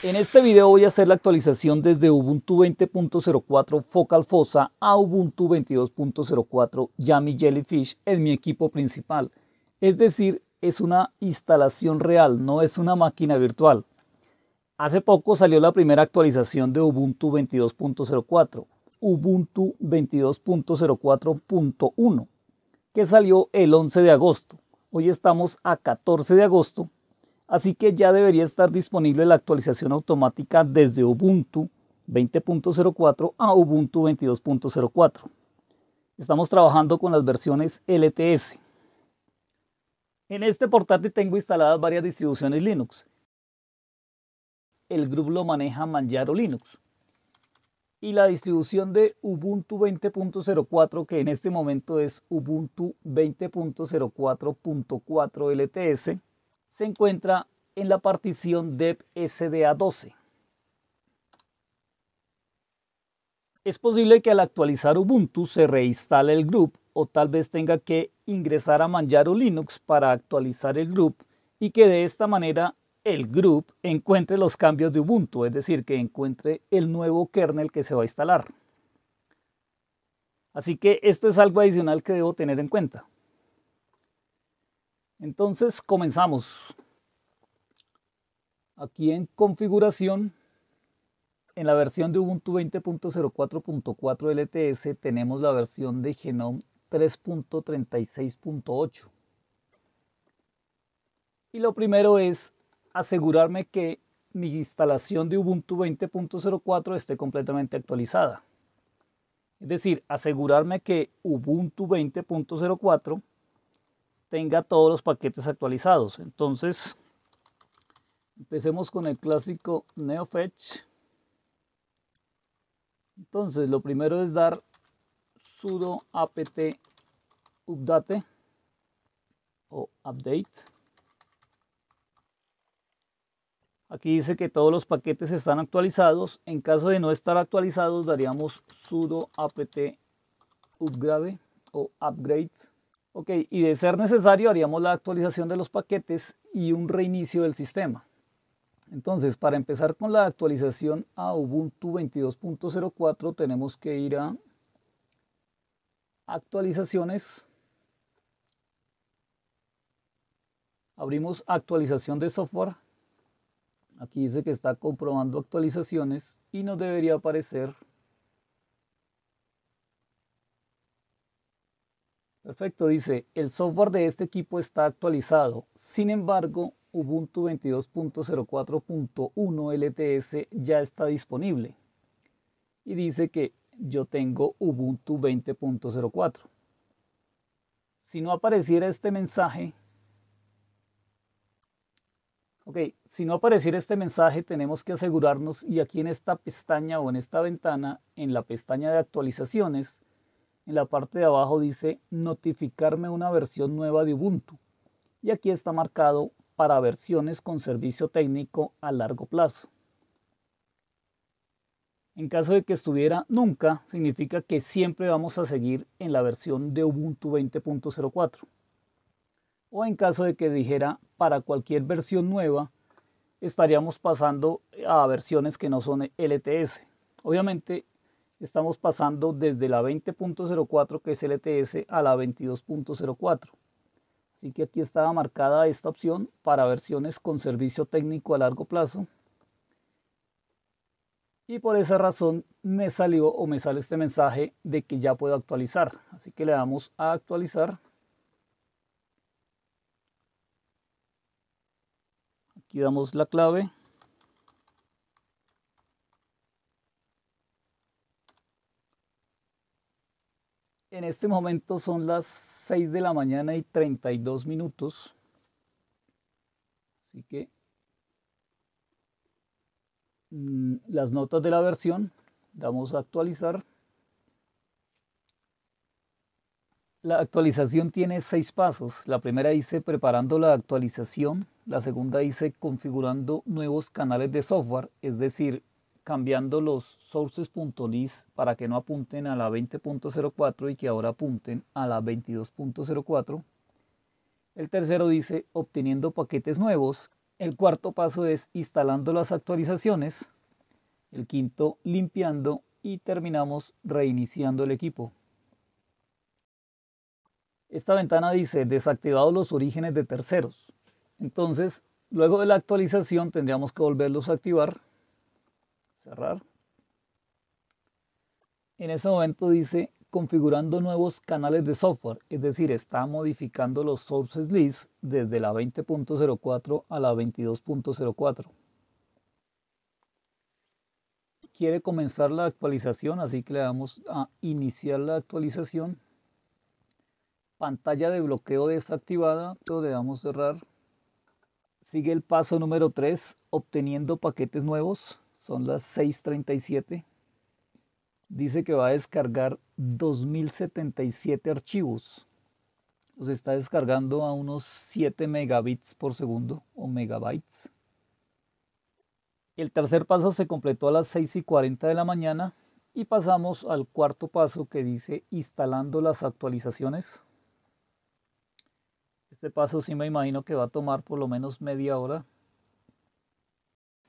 En este video voy a hacer la actualización desde Ubuntu 20.04 Focal Fossa a Ubuntu 22.04 Yami Jellyfish en mi equipo principal. Es decir, es una instalación real, no es una máquina virtual. Hace poco salió la primera actualización de Ubuntu 22.04, Ubuntu 22.04.1, que salió el 11 de agosto. Hoy estamos a 14 de agosto Así que ya debería estar disponible la actualización automática desde Ubuntu 20.04 a Ubuntu 22.04. Estamos trabajando con las versiones LTS. En este portátil tengo instaladas varias distribuciones Linux. El grupo lo maneja Manjaro Linux. Y la distribución de Ubuntu 20.04, que en este momento es Ubuntu 20.04.4 LTS, se encuentra en la partición DEP SDA12. Es posible que al actualizar Ubuntu se reinstale el group o tal vez tenga que ingresar a Manjaro Linux para actualizar el group y que de esta manera el group encuentre los cambios de Ubuntu, es decir, que encuentre el nuevo kernel que se va a instalar. Así que esto es algo adicional que debo tener en cuenta. Entonces comenzamos. Aquí en configuración, en la versión de Ubuntu 20.04.4 LTS tenemos la versión de Genome 3.36.8. Y lo primero es asegurarme que mi instalación de Ubuntu 20.04 esté completamente actualizada. Es decir, asegurarme que Ubuntu 20.04 tenga todos los paquetes actualizados. Entonces, empecemos con el clásico NeoFetch. Entonces, lo primero es dar sudo apt update o update. Aquí dice que todos los paquetes están actualizados. En caso de no estar actualizados, daríamos sudo apt upgrade o upgrade. Ok, y de ser necesario haríamos la actualización de los paquetes y un reinicio del sistema. Entonces, para empezar con la actualización a Ubuntu 22.04 tenemos que ir a actualizaciones. Abrimos actualización de software. Aquí dice que está comprobando actualizaciones y nos debería aparecer Perfecto, dice, el software de este equipo está actualizado. Sin embargo, Ubuntu 22.04.1 LTS ya está disponible. Y dice que yo tengo Ubuntu 20.04. Si no apareciera este mensaje, Ok, si no apareciera este mensaje, tenemos que asegurarnos y aquí en esta pestaña o en esta ventana, en la pestaña de actualizaciones, en la parte de abajo dice notificarme una versión nueva de Ubuntu. Y aquí está marcado para versiones con servicio técnico a largo plazo. En caso de que estuviera nunca, significa que siempre vamos a seguir en la versión de Ubuntu 20.04. O en caso de que dijera para cualquier versión nueva, estaríamos pasando a versiones que no son LTS. Obviamente estamos pasando desde la 20.04 que es LTS e a la 22.04. Así que aquí estaba marcada esta opción para versiones con servicio técnico a largo plazo. Y por esa razón me salió o me sale este mensaje de que ya puedo actualizar. Así que le damos a actualizar. Aquí damos la clave En este momento son las 6 de la mañana y 32 minutos. Así que mm, las notas de la versión, damos a actualizar. La actualización tiene seis pasos. La primera dice preparando la actualización. La segunda dice configurando nuevos canales de software, es decir, cambiando los sources.list para que no apunten a la 20.04 y que ahora apunten a la 22.04. El tercero dice obteniendo paquetes nuevos. El cuarto paso es instalando las actualizaciones. El quinto limpiando y terminamos reiniciando el equipo. Esta ventana dice desactivados los orígenes de terceros. Entonces, luego de la actualización tendríamos que volverlos a activar cerrar. En ese momento dice configurando nuevos canales de software, es decir, está modificando los sources list desde la 20.04 a la 22.04. Quiere comenzar la actualización, así que le damos a iniciar la actualización. Pantalla de bloqueo desactivada, le damos cerrar. Sigue el paso número 3, obteniendo paquetes nuevos. Son las 6.37. Dice que va a descargar 2.077 archivos. Los está descargando a unos 7 megabits por segundo o megabytes. El tercer paso se completó a las 6.40 de la mañana y pasamos al cuarto paso que dice instalando las actualizaciones. Este paso sí me imagino que va a tomar por lo menos media hora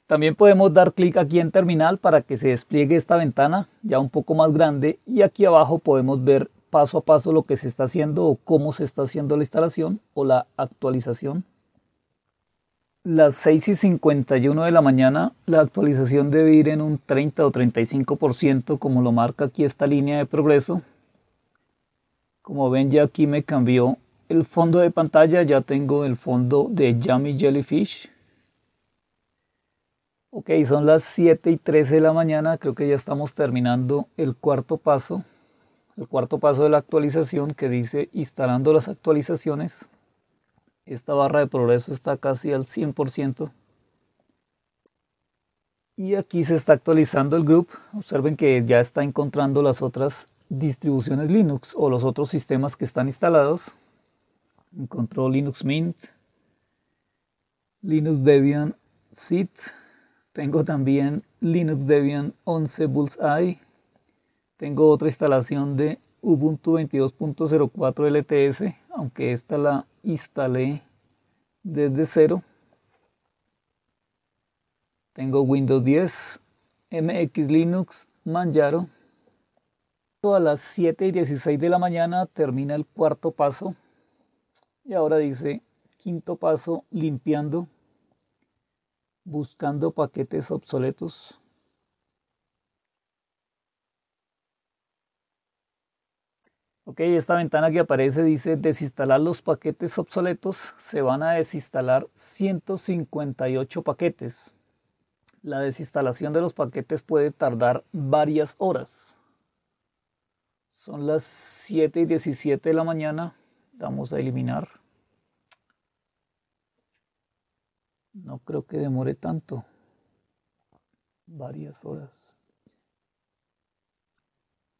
también podemos dar clic aquí en terminal para que se despliegue esta ventana ya un poco más grande y aquí abajo podemos ver paso a paso lo que se está haciendo o cómo se está haciendo la instalación o la actualización. Las 6 y 51 de la mañana la actualización debe ir en un 30 o 35% como lo marca aquí esta línea de progreso. Como ven ya aquí me cambió el fondo de pantalla, ya tengo el fondo de Yummy Jellyfish. Ok, son las 7 y 13 de la mañana, creo que ya estamos terminando el cuarto paso, el cuarto paso de la actualización que dice instalando las actualizaciones. Esta barra de progreso está casi al 100%. Y aquí se está actualizando el group. Observen que ya está encontrando las otras distribuciones Linux o los otros sistemas que están instalados. Encontró Linux Mint, Linux Debian, SIT, tengo también Linux Debian 11 Bullseye. Tengo otra instalación de Ubuntu 22.04 LTS, aunque esta la instalé desde cero. Tengo Windows 10, MX Linux, Manjaro. A las 7 y 16 de la mañana termina el cuarto paso y ahora dice quinto paso limpiando buscando paquetes obsoletos. Ok, esta ventana que aparece dice desinstalar los paquetes obsoletos. Se van a desinstalar 158 paquetes. La desinstalación de los paquetes puede tardar varias horas. Son las 7 y 17 de la mañana. Vamos a eliminar. No creo que demore tanto. Varias horas.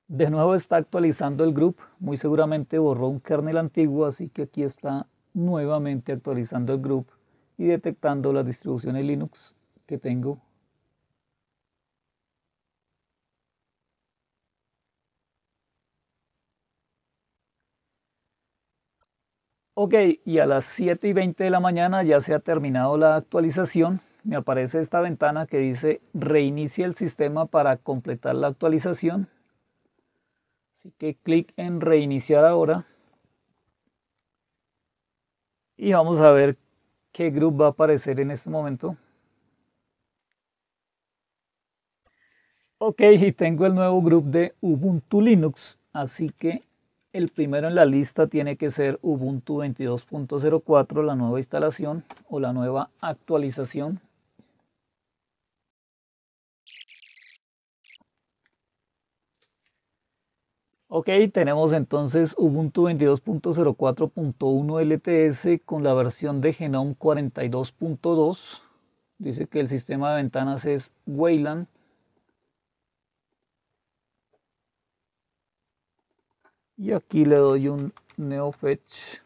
De nuevo está actualizando el grupo. Muy seguramente borró un kernel antiguo, así que aquí está nuevamente actualizando el grupo y detectando las distribuciones Linux que tengo Ok, y a las 7 y 20 de la mañana ya se ha terminado la actualización. Me aparece esta ventana que dice reinicia el sistema para completar la actualización. Así que clic en reiniciar ahora. Y vamos a ver qué grupo va a aparecer en este momento. Ok, y tengo el nuevo grupo de Ubuntu Linux, así que el primero en la lista tiene que ser Ubuntu 22.04, la nueva instalación o la nueva actualización. Ok, tenemos entonces Ubuntu 22.04.1 LTS con la versión de Genome 42.2. Dice que el sistema de ventanas es Wayland Y aquí le doy un NeoFetch.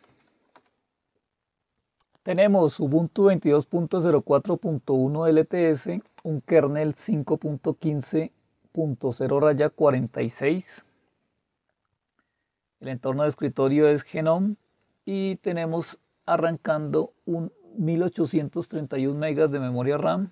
Tenemos Ubuntu 22.04.1 LTS, un kernel 5.15.0 46. El entorno de escritorio es Genome y tenemos arrancando un 1831 MB de memoria RAM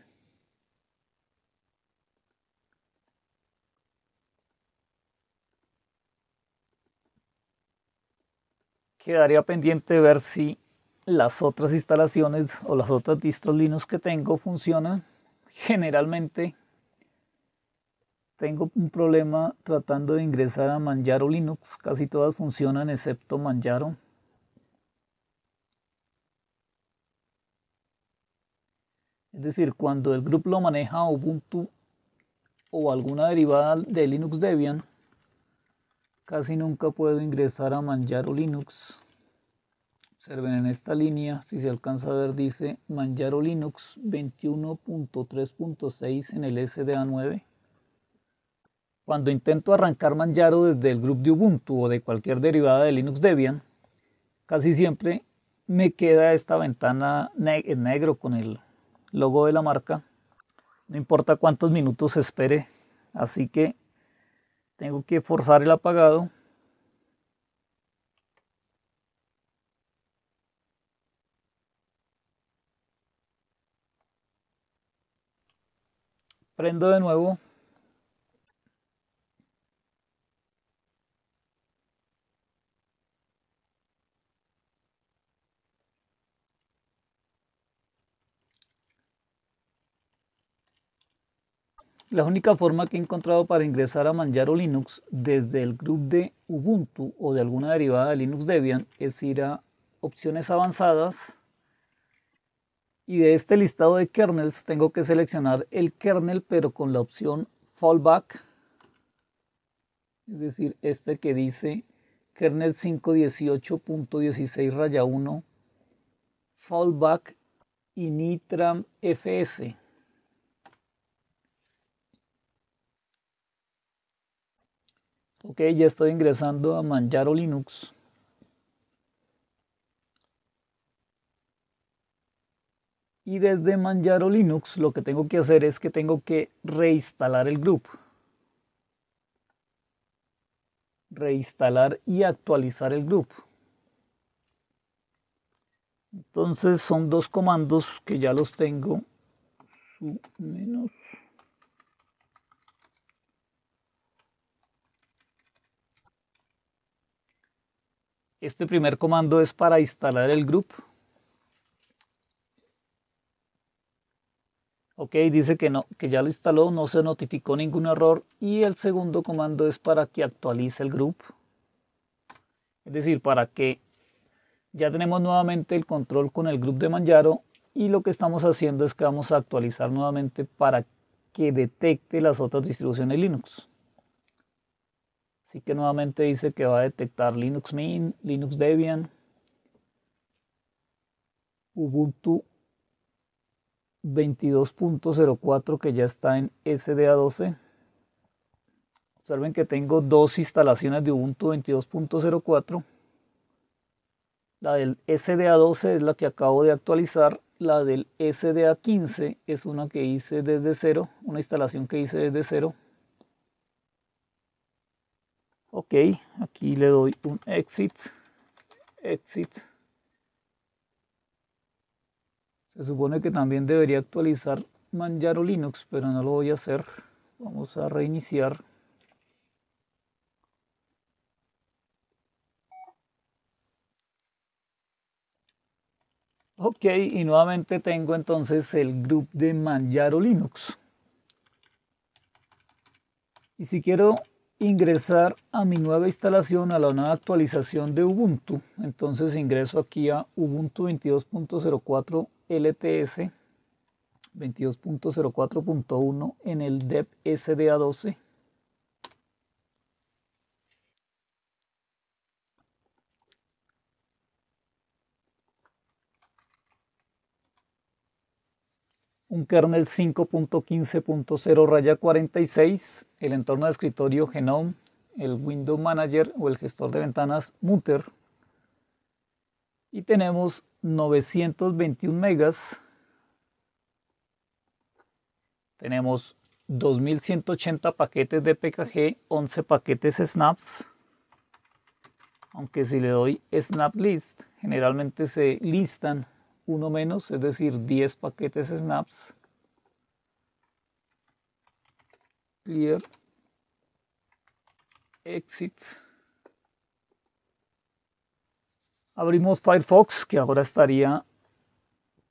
quedaría pendiente ver si las otras instalaciones o las otras distros Linux que tengo funcionan. Generalmente tengo un problema tratando de ingresar a Manjaro Linux. Casi todas funcionan excepto Manjaro. Es decir, cuando el grupo lo maneja Ubuntu o alguna derivada de Linux Debian, Casi nunca puedo ingresar a Manjaro Linux. Observen en esta línea, si se alcanza a ver, dice Manjaro Linux 21.3.6 en el SDA9. Cuando intento arrancar Manjaro desde el grupo de Ubuntu o de cualquier derivada de Linux Debian, casi siempre me queda esta ventana en negro con el logo de la marca. No importa cuántos minutos espere, así que tengo que forzar el apagado prendo de nuevo La única forma que he encontrado para ingresar a Manjaro Linux desde el grupo de Ubuntu o de alguna derivada de Linux Debian es ir a opciones avanzadas y de este listado de kernels tengo que seleccionar el kernel pero con la opción fallback, es decir, este que dice kernel 518.16 1 fallback initram fs Ok, ya estoy ingresando a Manjaro Linux. Y desde Manjaro Linux lo que tengo que hacer es que tengo que reinstalar el grupo. Reinstalar y actualizar el grupo. Entonces son dos comandos que ya los tengo. Su menos. Este primer comando es para instalar el grupo. ok dice que no que ya lo instaló no se notificó ningún error y el segundo comando es para que actualice el grupo es decir para que ya tenemos nuevamente el control con el grupo de Manjaro y lo que estamos haciendo es que vamos a actualizar nuevamente para que detecte las otras distribuciones Linux Así que nuevamente dice que va a detectar Linux Mint, Linux Debian, Ubuntu 22.04 que ya está en SDA12. Observen que tengo dos instalaciones de Ubuntu 22.04. La del SDA12 es la que acabo de actualizar. La del SDA15 es una que hice desde cero, una instalación que hice desde cero ok aquí le doy un exit exit se supone que también debería actualizar Manjaro Linux pero no lo voy a hacer vamos a reiniciar Ok, y nuevamente tengo entonces el grupo de Manjaro Linux. Y si quiero ingresar a mi nueva instalación, a la nueva actualización de Ubuntu. Entonces ingreso aquí a Ubuntu 22.04 LTS 22.04.1 en el DEP SDA12 un kernel 5.15.0 raya 46, el entorno de escritorio Genome, el Window Manager o el gestor de ventanas Mutter. Y tenemos 921 megas. Tenemos 2180 paquetes de PKG, 11 paquetes snaps. Aunque si le doy snap list, generalmente se listan uno menos, es decir, 10 paquetes snaps. Clear. Exit. Abrimos Firefox, que ahora estaría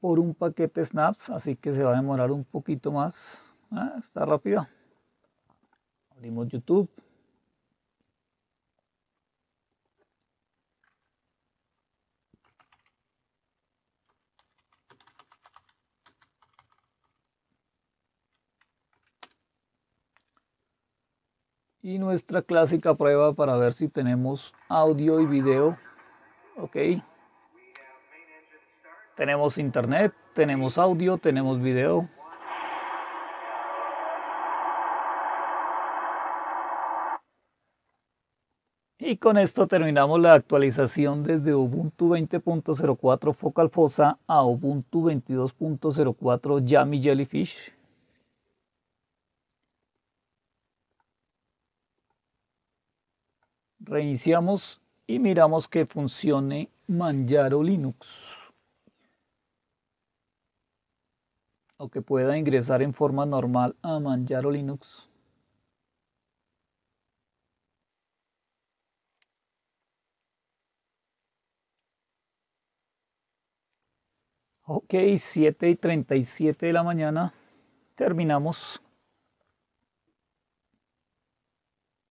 por un paquete snaps, así que se va a demorar un poquito más. Ah, está rápido. Abrimos YouTube. y nuestra clásica prueba para ver si tenemos audio y video. Ok. Tenemos internet, tenemos audio, tenemos video. Y con esto terminamos la actualización desde Ubuntu 20.04 Focal Fossa a Ubuntu 22.04 Yami Jellyfish. Reiniciamos y miramos que funcione Manjaro Linux. O que pueda ingresar en forma normal a Manjaro Linux. Ok, 7 y 37 de la mañana. Terminamos.